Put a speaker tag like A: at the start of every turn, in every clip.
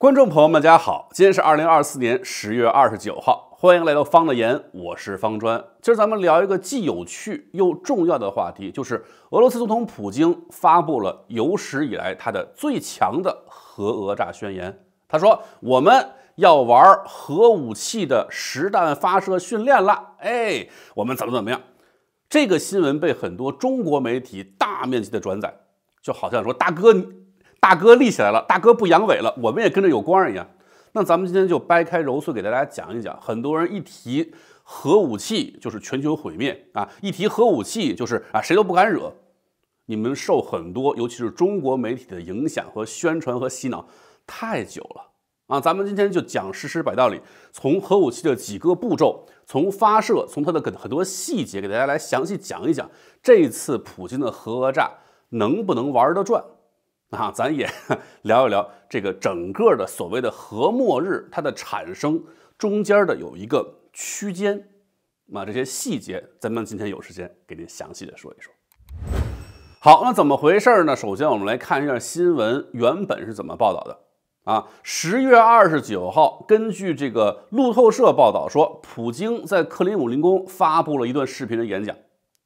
A: 观众朋友们，大家好！今天是二零二四年十月二十九号，欢迎来到方的言，我是方砖。今儿咱们聊一个既有趣又重要的话题，就是俄罗斯总统普京发布了有史以来他的最强的核讹诈宣言。他说：“我们要玩核武器的实弹发射训练了。”哎，我们怎么怎么样？这个新闻被很多中国媒体大面积的转载，就好像说：“大哥，你。”大哥立起来了，大哥不阳痿了，我们也跟着有光一样。那咱们今天就掰开揉碎给大家讲一讲，很多人一提核武器就是全球毁灭啊，一提核武器就是啊谁都不敢惹。你们受很多，尤其是中国媒体的影响和宣传和洗脑太久了啊。咱们今天就讲事实摆道理，从核武器的几个步骤，从发射，从它的很多细节，给大家来详细讲一讲，这次普京的核讹诈能不能玩得转？啊，咱也 聊一聊这个整个的所谓的核末日，它的产生中间的有一个区间，那这些细节，咱们今天有时间给您详细的说一说。好，那怎么回事儿呢？首先我们来看一下新闻原本是怎么报道的。啊，十月二十九号，根据这个路透社报道说，普京在克林姆林宫发布了一段视频的演讲，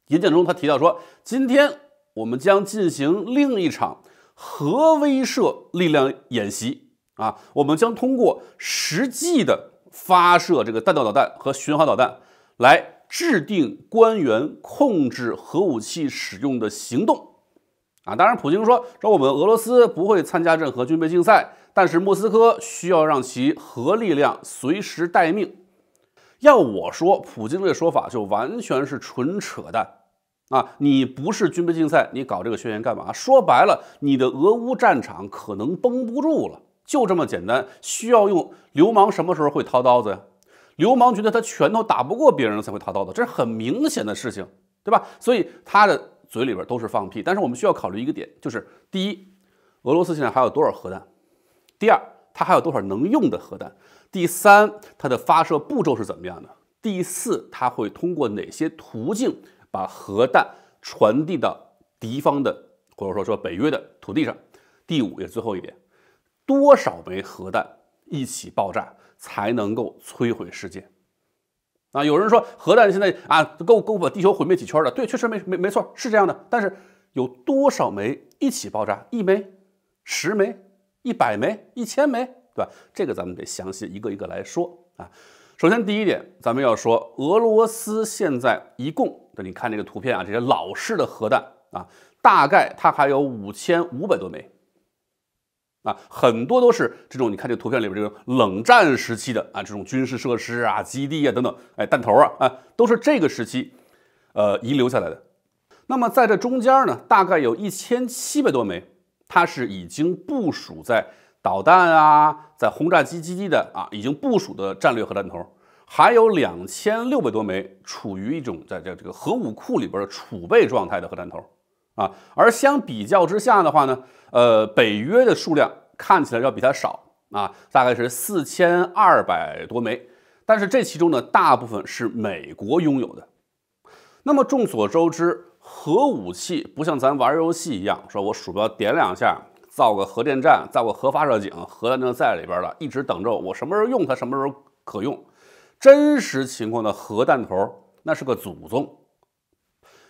A: 演讲中他提到说，今天我们将进行另一场。核威慑力量演习啊，我们将通过实际的发射这个弹道导弹和巡航导弹，来制定官员控制核武器使用的行动。啊，当然，普京说说我们俄罗斯不会参加任何军备竞赛，但是莫斯科需要让其核力量随时待命。要我说，普京这说法就完全是纯扯淡。啊，你不是军备竞赛，你搞这个宣言干嘛？说白了，你的俄乌战场可能绷不住了，就这么简单。需要用流氓什么时候会掏刀子呀？流氓觉得他拳头打不过别人才会掏刀子，这是很明显的事情，对吧？所以他的嘴里边都是放屁。但是我们需要考虑一个点，就是第一，俄罗斯现在还有多少核弹？第二，他还有多少能用的核弹？第三，它的发射步骤是怎么样的？第四，他会通过哪些途径？把核弹传递到敌方的，或者说说北约的土地上。第五也最后一点，多少枚核弹一起爆炸才能够摧毁世界？啊，有人说核弹现在啊够够把地球毁灭几圈了。对，确实没没没错是这样的。但是有多少枚一起爆炸？一枚、十枚、一百枚、一千枚，对吧？这个咱们得详细一个一个来说啊。首先第一点，咱们要说俄罗斯现在一共。那你看这个图片啊，这些老式的核弹啊，大概它还有五千五百多枚啊，很多都是这种。你看这图片里边，这个冷战时期的啊，这种军事设施啊、基地啊等等，哎，弹头啊啊，都是这个时期呃遗留下来的。那么在这中间呢，大概有一千七百多枚，它是已经部署在导弹啊、在轰炸机基地的啊，已经部署的战略核弹头。还有两千六百多枚处于一种在这这个核武库里边儿储备状态的核弹头啊，而相比较之下的话呢，呃，北约的数量看起来要比它少啊，大概是四千二百多枚，但是这其中呢，大部分是美国拥有的。那么众所周知，核武器不像咱玩游戏一样，说我鼠标点两下造个核电站，造个核发射井，核弹就在里边了，一直等着我，我什么时候用它，什么时候可用。真实情况的核弹头，那是个祖宗，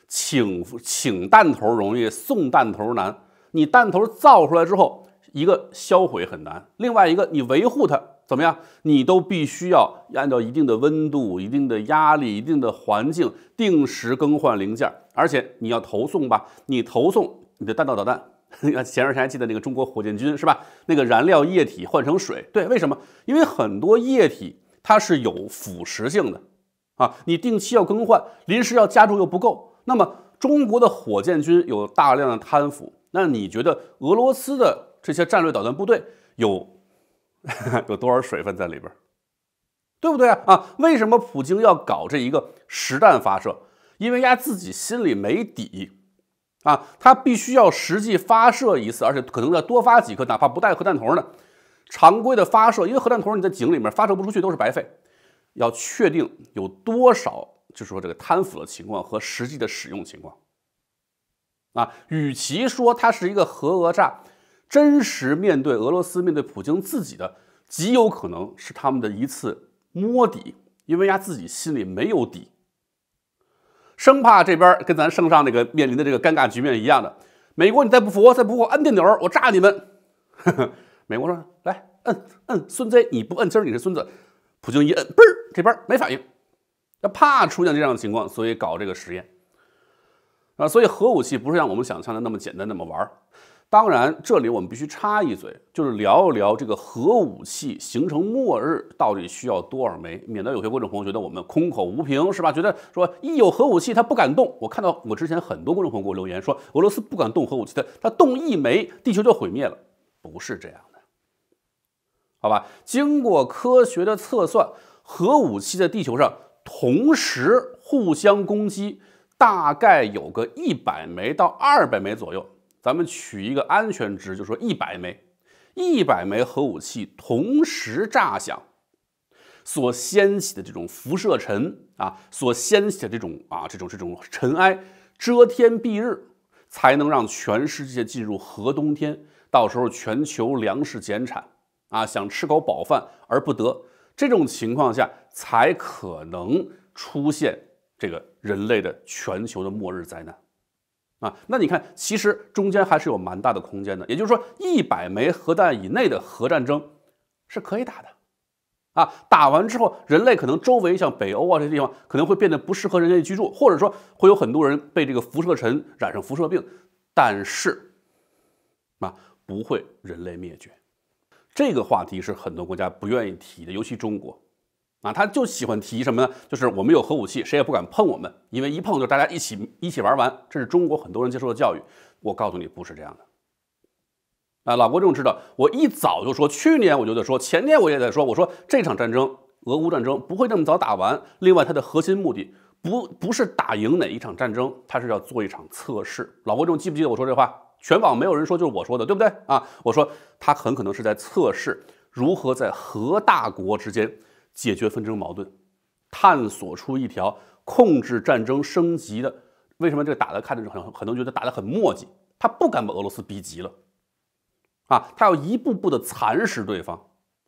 A: 请请弹头容易，送弹头难。你弹头造出来之后，一个销毁很难，另外一个你维护它怎么样？你都必须要按照一定的温度、一定的压力、一定的环境，定时更换零件。而且你要投送吧，你投送你的弹道导弹，前两天还记得那个中国火箭军是吧？那个燃料液体换成水，对，为什么？因为很多液体。它是有腐蚀性的，啊，你定期要更换，临时要加注又不够。那么中国的火箭军有大量的贪腐，那你觉得俄罗斯的这些战略导弹部队有 有多少水分在里边儿？对不对啊？啊，为什么普京要搞这一个实弹发射？因为压自己心里没底，啊，他必须要实际发射一次，而且可能要多发几颗，哪怕不带核弹头呢？常规的发射，因为核弹头你在井里面发射不出去都是白费。要确定有多少，就是说这个贪腐的情况和实际的使用情况。啊，与其说它是一个核讹诈，真实面对俄罗斯、面对普京自己的，极有可能是他们的一次摸底，因为呀自己心里没有底，生怕这边跟咱圣上那个面临的这个尴尬局面一样的。美国，你再不服，再不给我按电钮，我炸你们！呵呵美国说：“来摁摁孙子，你不摁今儿你是孙子。”普京一摁，嘣儿这边没反应。要怕出现这样的情况，所以搞这个实验啊。所以核武器不是像我们想象的那么简单，那么玩。当然，这里我们必须插一嘴，就是聊一聊这个核武器形成末日到底需要多少枚，免得有些观众朋友觉得我们空口无凭，是吧？觉得说一有核武器他不敢动。我看到我之前很多观众朋友给我留言说，俄罗斯不敢动核武器，的，他动一枚地球就毁灭了，不是这样。好吧，经过科学的测算，核武器在地球上同时互相攻击，大概有个一百枚到二百枚左右。咱们取一个安全值，就说一百枚。一百枚核武器同时炸响，所掀起的这种辐射尘啊，所掀起的这种啊，这种这种尘埃遮天蔽日，才能让全世界进入核冬天。到时候全球粮食减产。啊，想吃口饱饭而不得，这种情况下才可能出现这个人类的全球的末日灾难，啊，那你看，其实中间还是有蛮大的空间的。也就是说，一百枚核弹以内的核战争是可以打的，啊，打完之后，人类可能周围像北欧啊这些地方可能会变得不适合人类居住，或者说会有很多人被这个辐射尘染上辐射病，但是，啊，不会人类灭绝。这个话题是很多国家不愿意提的，尤其中国，啊，他就喜欢提什么呢？就是我们有核武器，谁也不敢碰我们，因为一碰就大家一起一起玩完。这是中国很多人接受的教育。我告诉你，不是这样的。啊，老这种知道，我一早就说，去年我就在说，前年我也在说，我说这场战争，俄乌战争不会这么早打完。另外，它的核心目的不不是打赢哪一场战争，它是要做一场测试。老这种记不记得我说这话？全网没有人说，就是我说的，对不对啊？我说他很可能是在测试如何在核大国之间解决纷争矛盾，探索出一条控制战争升级的。为什么这个打的看着很，很多觉得打的很墨迹？他不敢把俄罗斯逼急了，啊，他要一步步的蚕食对方。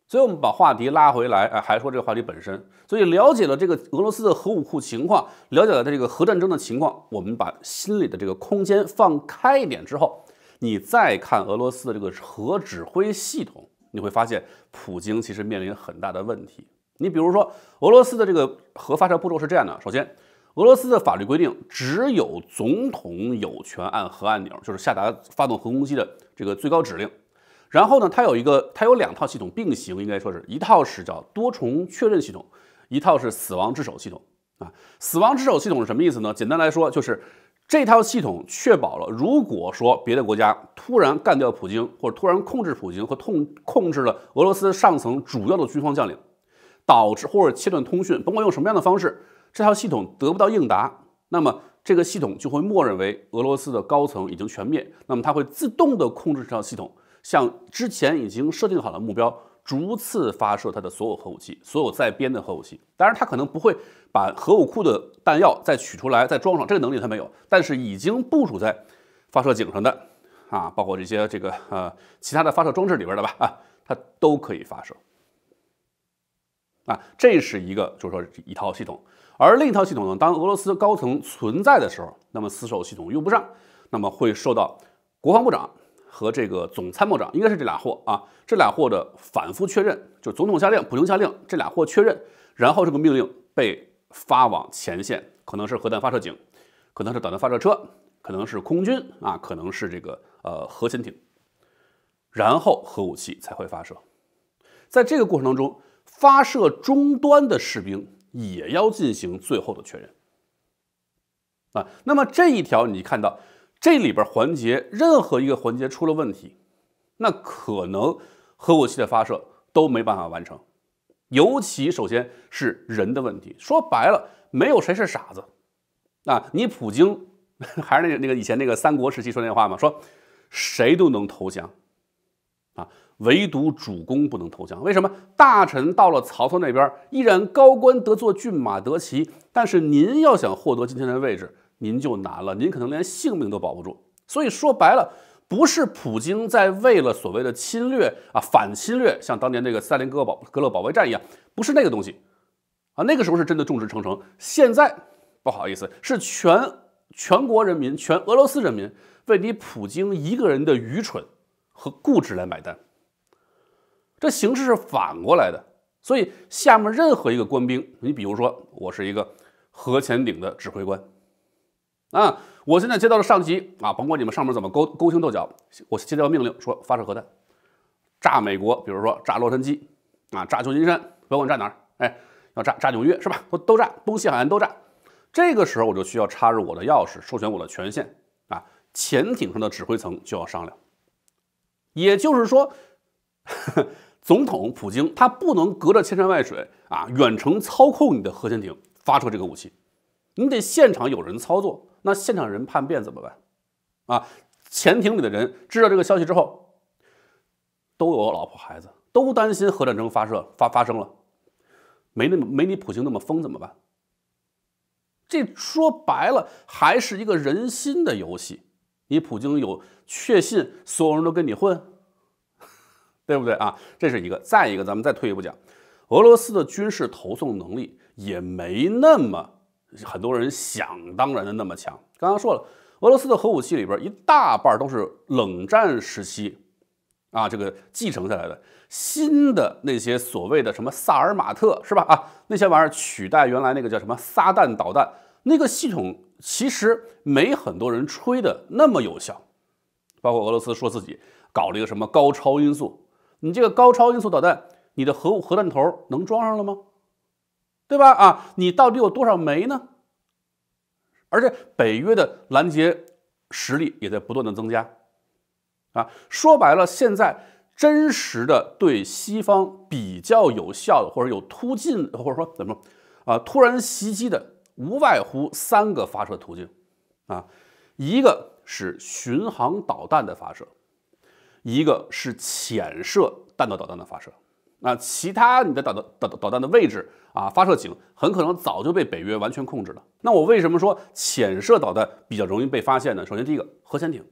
A: 所以，我们把话题拉回来，哎，还说这个话题本身。所以，了解了这个俄罗斯的核武库情况，了解了它这个核战争的情况，我们把心里的这个空间放开一点之后，你再看俄罗斯的这个核指挥系统，你会发现，普京其实面临很大的问题。你比如说，俄罗斯的这个核发射步骤是这样的：首先，俄罗斯的法律规定，只有总统有权按核按钮，就是下达发动核攻击的这个最高指令。然后呢，它有一个，它有两套系统并行，应该说是一套是叫多重确认系统，一套是死亡之手系统啊。死亡之手系统是什么意思呢？简单来说，就是这套系统确保了，如果说别的国家突然干掉普京，或者突然控制普京和控控制了俄罗斯上层主要的军方将领，导致或者切断通讯，甭管用什么样的方式，这套系统得不到应答，那么这个系统就会默认为俄罗斯的高层已经全灭，那么它会自动的控制这套系统。像之前已经设定好的目标，逐次发射它的所有核武器，所有在编的核武器。当然，它可能不会把核武库的弹药再取出来再装上，这个能力它没有。但是已经部署在发射井上的啊，包括这些这个呃其他的发射装置里边的吧啊，它都可以发射。啊，这是一个就是说一套系统。而另一套系统呢，当俄罗斯高层存在的时候，那么死守系统用不上，那么会受到国防部长。和这个总参谋长应该是这俩货啊，这俩货的反复确认，就是总统下令，普京下令，这俩货确认，然后这个命令被发往前线，可能是核弹发射井，可能是导弹发射车，可能是空军啊，可能是这个呃核潜艇，然后核武器才会发射。在这个过程当中，发射终端的士兵也要进行最后的确认啊。那么这一条你看到。这里边环节任何一个环节出了问题，那可能核武器的发射都没办法完成。尤其首先是人的问题。说白了，没有谁是傻子啊！你普京 还是那个那个以前那个三国时期说那话吗？说谁都能投降啊，唯独主公不能投降。为什么？大臣到了曹操那边依然高官得坐，骏马得骑，但是您要想获得今天的位置。您就难了，您可能连性命都保不住。所以说白了，不是普京在为了所谓的侵略啊反侵略，像当年这个斯大林格保格勒保卫战一样，不是那个东西，啊，那个时候是真的众志成城。现在不好意思，是全全国人民、全俄罗斯人民为你普京一个人的愚蠢和固执来买单。这形势是反过来的，所以下面任何一个官兵，你比如说我是一个核潜艇的指挥官。啊！我现在接到了上级啊，甭管你们上面怎么勾勾心斗角，我接到命令说发射核弹，炸美国，比如说炸洛杉矶，啊，炸旧金山，甭管炸哪儿，哎，要炸炸纽约是吧？都都炸，东西海岸都炸。这个时候我就需要插入我的钥匙，授权我的权限啊。潜艇上的指挥层就要商量，也就是说，总统普京他不能隔着千山万水啊，远程操控你的核潜艇发射这个武器。你得现场有人操作，那现场人叛变怎么办？啊，潜艇里的人知道这个消息之后，都有老婆孩子，都担心核战争发射发发生了，没那么没你普京那么疯怎么办？这说白了还是一个人心的游戏。你普京有确信，所有人都跟你混，对不对啊？这是一个。再一个，咱们再退一步讲，俄罗斯的军事投送能力也没那么。很多人想当然的那么强。刚刚说了，俄罗斯的核武器里边一大半都是冷战时期啊这个继承下来的。新的那些所谓的什么萨尔马特是吧？啊，那些玩意儿取代原来那个叫什么撒旦导弹那个系统，其实没很多人吹的那么有效。包括俄罗斯说自己搞了一个什么高超音速，你这个高超音速导弹，你的核核弹头能装上了吗？对吧？啊，你到底有多少枚呢？而且北约的拦截实力也在不断的增加，啊，说白了，现在真实的对西方比较有效的，或者有突进，或者说怎么，啊，突然袭击的，无外乎三个发射途径，啊，一个是巡航导弹的发射，一个是潜射弹道导弹的发射。那其他你的导弹导导弹的位置啊，发射井很可能早就被北约完全控制了。那我为什么说潜射导弹比较容易被发现呢？首先第一个，核潜艇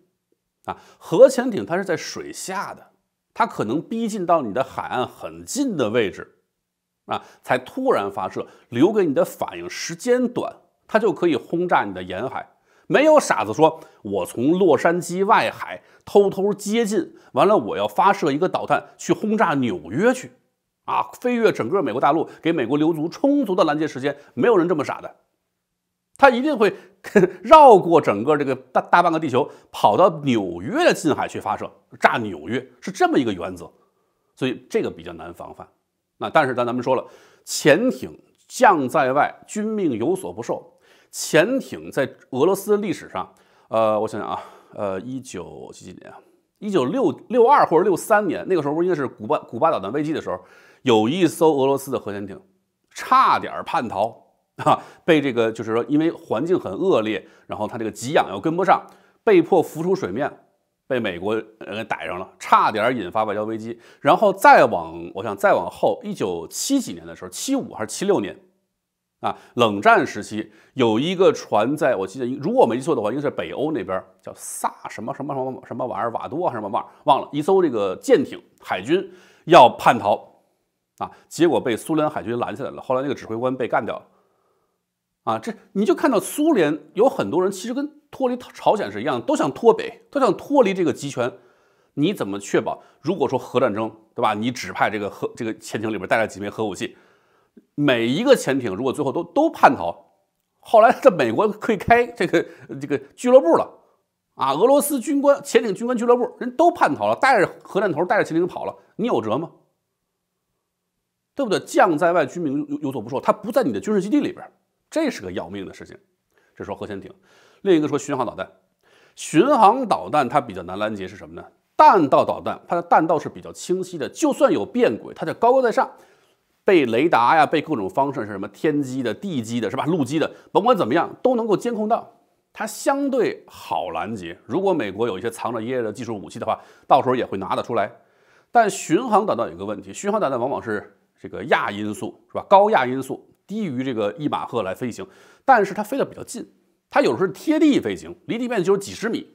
A: 啊，核潜艇它是在水下的，它可能逼近到你的海岸很近的位置啊，才突然发射，留给你的反应时间短，它就可以轰炸你的沿海。没有傻子说，我从洛杉矶外海偷偷接近，完了我要发射一个导弹去轰炸纽约去，啊，飞越整个美国大陆，给美国留足充足的拦截时间。没有人这么傻的，他一定会绕过整个这个大大半个地球，跑到纽约的近海去发射，炸纽约是这么一个原则。所以这个比较难防范。那但是，咱咱们说了，潜艇将在外，军命有所不受。潜艇在俄罗斯历史上，呃，我想想啊，呃，一九几几年，一九六六二或者六三年，那个时候应该是古巴古巴导弹危机的时候，有一艘俄罗斯的核潜艇差点叛逃啊，被这个就是说因为环境很恶劣，然后它这个给养又跟不上，被迫浮出水面，被美国给逮上了，差点引发外交危机。然后再往我想再往后，一九七几年的时候，七五还是七六年。啊，冷战时期有一个船，在我记得，如果我没记错的话，应该在北欧那边，叫萨什么什么什么什么瓦尔瓦多还是什么玩意儿，忘了一艘这个舰艇，海军要叛逃，啊，结果被苏联海军拦下来了。后来那个指挥官被干掉了。啊，这你就看到苏联有很多人，其实跟脱离朝鲜是一样，都想脱北，都想脱离这个集权。你怎么确保？如果说核战争，对吧？你指派这个核这个潜艇里边带了几枚核武器？每一个潜艇如果最后都都叛逃，后来在美国可以开这个这个俱乐部了，啊，俄罗斯军官潜艇军官俱乐部，人都叛逃了，带着核弹头带着潜艇跑了，你有辙吗？对不对？将在外军民有有所不受，他不在你的军事基地里边，这是个要命的事情。这说核潜艇，另一个说巡航导弹，巡航导弹它比较难拦截是什么呢？弹道导弹它的弹道是比较清晰的，就算有变轨，它在高高在上。被雷达呀，被各种方式是什么天机的、地基的，是吧？陆基的，甭管怎么样，都能够监控到。它相对好拦截。如果美国有一些藏着掖着的技术武器的话，到时候也会拿得出来。但巡航导弹有个问题，巡航导弹往往是这个亚音速，是吧？高亚音速，低于这个一马赫来飞行。但是它飞得比较近，它有时候贴地飞行，离地面就是几十米，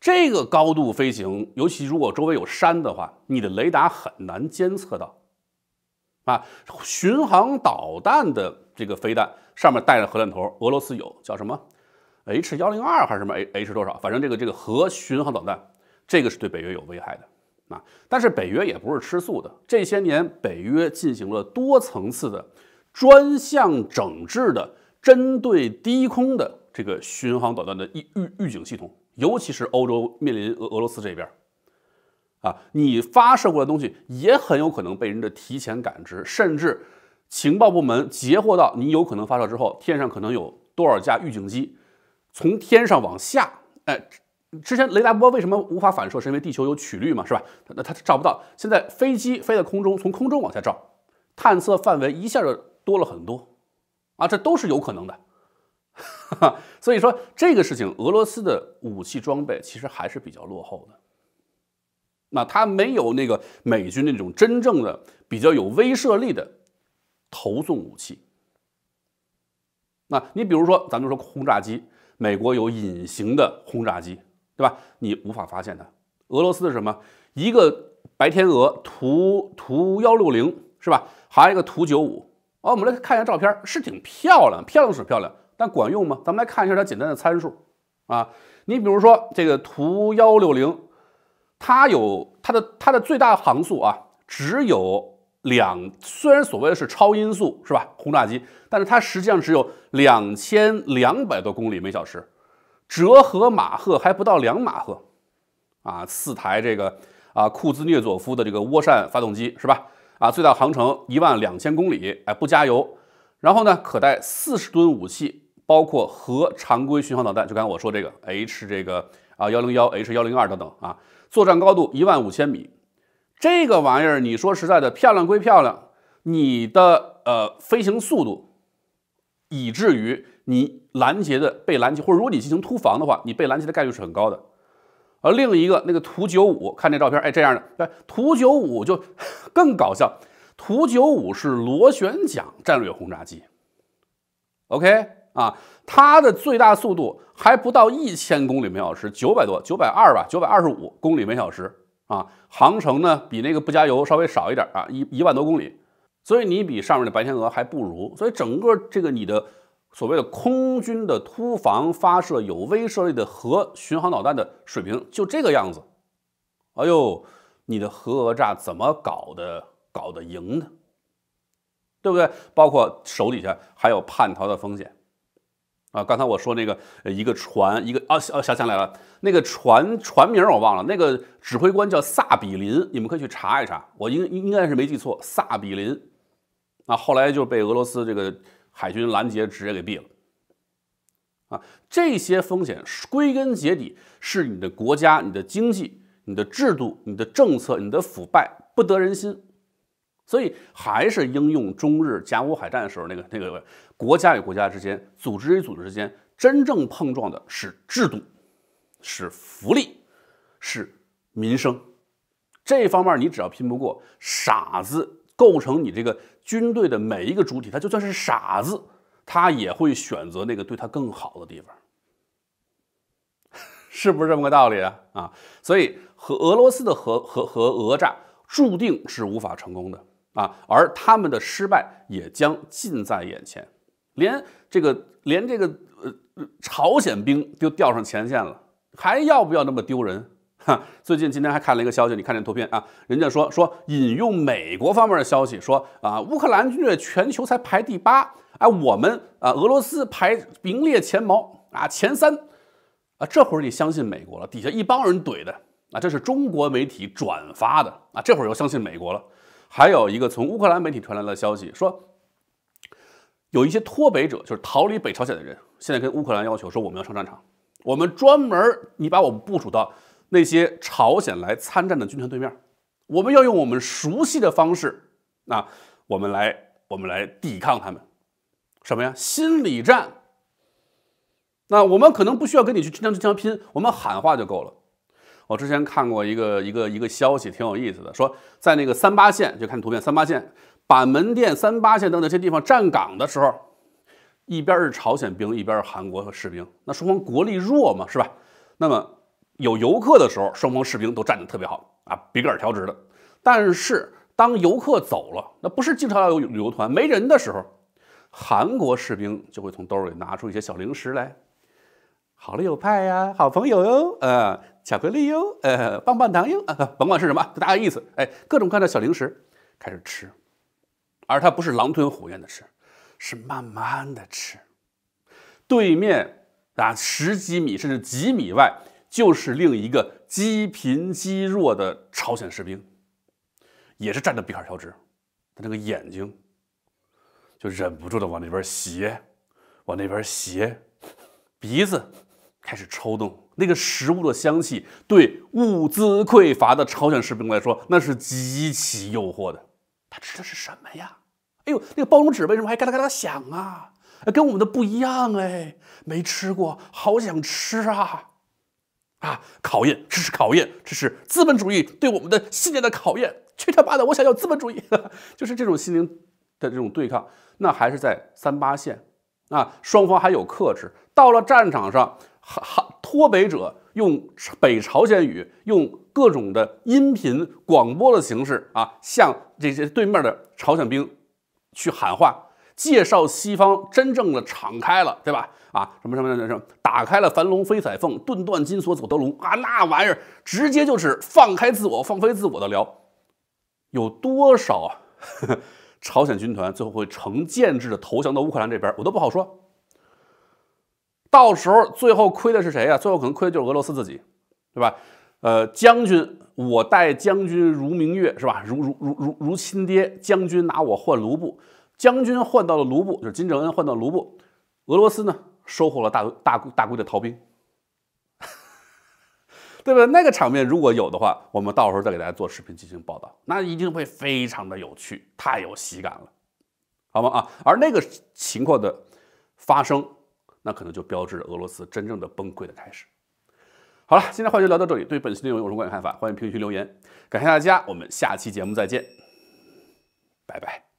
A: 这个高度飞行，尤其如果周围有山的话，你的雷达很难监测到。啊，巡航导弹的这个飞弹上面带着核弹头，俄罗斯有叫什么 H 幺零二还是什么 H H 多少？反正这个这个核巡航导弹，这个是对北约有危害的啊。但是北约也不是吃素的，这些年北约进行了多层次的专项整治的，针对低空的这个巡航导弹的预预预警系统，尤其是欧洲面临俄俄罗斯这边。啊，你发射过的东西也很有可能被人的提前感知，甚至情报部门截获到你有可能发射之后，天上可能有多少架预警机从天上往下？哎，之前雷达波为什么无法反射？是因为地球有曲率嘛，是吧？那它照不到。现在飞机飞在空中，从空中往下照，探测范围一下就多了很多啊，这都是有可能的。所以说，这个事情俄罗斯的武器装备其实还是比较落后的。那它没有那个美军那种真正的比较有威慑力的投送武器。那你比如说，咱们说轰炸机，美国有隐形的轰炸机，对吧？你无法发现它。俄罗斯是什么？一个白天鹅图图幺六零，是吧？还有一个图九五。哦，我们来看一下照片，是挺漂亮，漂亮是漂亮，但管用吗？咱们来看一下它简单的参数啊。你比如说这个图幺六零。它有它的它的最大航速啊，只有两虽然所谓的是超音速是吧？轰炸机，但是它实际上只有两千两百多公里每小时，折合马赫还不到两马赫，啊，四台这个啊库兹涅佐夫的这个涡扇发动机是吧？啊，最大航程一万两千公里，哎，不加油，然后呢可带四十吨武器，包括核常规巡航导弹，就刚才我说这个 H 这个啊幺零幺 H 幺零二等等啊。作战高度一万五千米，这个玩意儿，你说实在的，漂亮归漂亮，你的呃飞行速度，以至于你拦截的被拦截，或者如果你进行突防的话，你被拦截的概率是很高的。而另一个那个图九五，看这照片，哎，这样的，图九五就 更搞笑。图九五是螺旋桨战略轰炸机。OK。啊，它的最大速度还不到一千公里每小时，九百多，九百二吧，九百二十五公里每小时。啊，航程呢比那个不加油稍微少一点啊，一一万多公里。所以你比上面的白天鹅还不如。所以整个这个你的所谓的空军的突防发射有威慑力的核巡航导弹的水平就这个样子。哎呦，你的核讹诈怎么搞的？搞得赢的，对不对？包括手底下还有叛逃的风险。啊，刚才我说那个一个船，一个哦哦，想起来了。那个船船名我忘了，那个指挥官叫萨比林，你们可以去查一查，我应应该是没记错。萨比林啊，后来就被俄罗斯这个海军拦截，直接给毙了。啊，这些风险归根结底是你的国家、你的经济、你的制度、你的政策、你的腐败不得人心，所以还是应用中日甲午海战的时候那个那个。国家与国家之间，组织与组织之间，真正碰撞的是制度，是福利，是民生。这方面你只要拼不过傻子，构成你这个军队的每一个主体，他就算是傻子，他也会选择那个对他更好的地方。是不是这么个道理啊？啊，所以和俄罗斯的和和和俄战注定是无法成功的啊，而他们的失败也将近在眼前。连这个连这个呃朝鲜兵都调上前线了，还要不要那么丢人？哈！最近今天还看了一个消息，你看这图片啊，人家说说引用美国方面的消息，说啊乌克兰军队全球才排第八，哎，我们啊俄罗斯排名列前茅啊前三，啊这会儿你相信美国了？底下一帮人怼的啊，这是中国媒体转发的啊，这会儿又相信美国了。还有一个从乌克兰媒体传来的消息说。有一些脱北者，就是逃离北朝鲜的人，现在跟乌克兰要求说：“我们要上战场，我们专门你把我们部署到那些朝鲜来参战的军团对面，我们要用我们熟悉的方式，那我们来我们来抵抗他们，什么呀？心理战。那我们可能不需要跟你去真枪真枪拼，我们喊话就够了。我之前看过一个一个一个消息，挺有意思的，说在那个三八线，就看图片，三八线。”把门店三八线的那些地方站岗的时候，一边是朝鲜兵，一边是韩国士兵。那双方国力弱嘛，是吧？那么有游客的时候，双方士兵都站得特别好啊，笔杆儿调直的。但是当游客走了，那不是经常要有旅游团没人的时候，韩国士兵就会从兜里拿出一些小零食来，好了有派呀，好朋友哟，呃，巧克力哟，呃，棒棒糖哟，甭管是什么，就大个意思，哎，各种各样的小零食开始吃。而他不是狼吞虎咽的吃，是慢慢的吃。对面啊，十几米甚至几米外，就是另一个积贫积弱的朝鲜士兵，也是站着乔治，他那个眼睛就忍不住的往那边斜，往那边斜，鼻子开始抽动。那个食物的香气，对物资匮乏的朝鲜士兵来说，那是极其诱惑的。他吃的是什么呀？哎呦，那个包装纸为什么还嘎啦嘎啦响啊？跟我们的不一样哎，没吃过，好想吃啊！啊，考验，这是考验，这是资本主义对我们的信念的考验。去他妈的，我想要资本主义，就是这种心灵的这种对抗。那还是在三八线啊，双方还有克制，到了战场上。哈哈，脱北者用北朝鲜语，用各种的音频广播的形式啊，向这些对面的朝鲜兵去喊话，介绍西方真正的敞开了，对吧？啊，什么什么什么什么，打开了樊笼飞彩凤，顿断金锁走德龙啊，那玩意儿直接就是放开自我、放飞自我的聊，有多少 朝鲜军团最后会成建制的投降到乌克兰这边，我都不好说。到时候最后亏的是谁呀？最后可能亏的就是俄罗斯自己，对吧？呃，将军，我待将军如明月，是吧？如如如如如亲爹，将军拿我换卢布，将军换到了卢布，就是金正恩换到卢布，俄罗斯呢收获了大大大规的逃兵，对吧？那个场面如果有的话，我们到时候再给大家做视频进行报道，那一定会非常的有趣，太有喜感了，好吗？啊，而那个情况的发生。那可能就标志着俄罗斯真正的崩溃的开始。好了，今天话就聊到这里。对本期内容有什么观点看法，欢迎评论区留言。感谢大家，我们下期节目再见，拜拜。